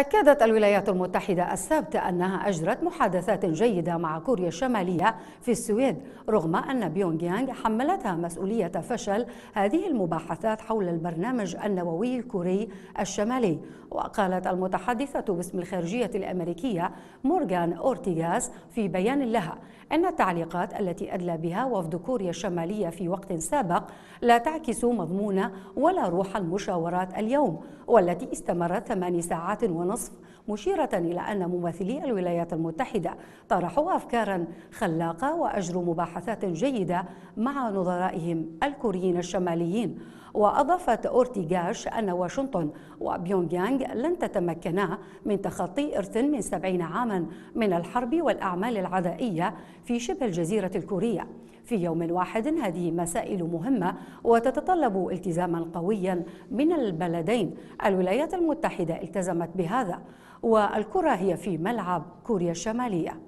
أكدت الولايات المتحدة السبت أنها أجرت محادثات جيدة مع كوريا الشمالية في السويد رغم أن بيونغ يانغ حملتها مسؤولية فشل هذه المباحثات حول البرنامج النووي الكوري الشمالي وقالت المتحدثة باسم الخارجية الأمريكية مورغان أورتيغاس في بيان لها أن التعليقات التي أدلى بها وفد كوريا الشمالية في وقت سابق لا تعكس مضمون ولا روح المشاورات اليوم والتي استمرت ثماني ساعات ونصف ونصف مشيرة إلى أن ممثلي الولايات المتحدة طرحوا أفكارا خلاقة وأجروا مباحثات جيدة مع نظرائهم الكوريين الشماليين وأضافت أورتيغاش أن واشنطن وبيونغيانغ لن تتمكنا من تخطي إرث من سبعين عاما من الحرب والأعمال العدائية في شبه الجزيرة الكورية في يوم واحد هذه مسائل مهمة وتتطلب التزاما قويا من البلدين الولايات المتحدة التزمت بهذا والكرة هي في ملعب كوريا الشمالية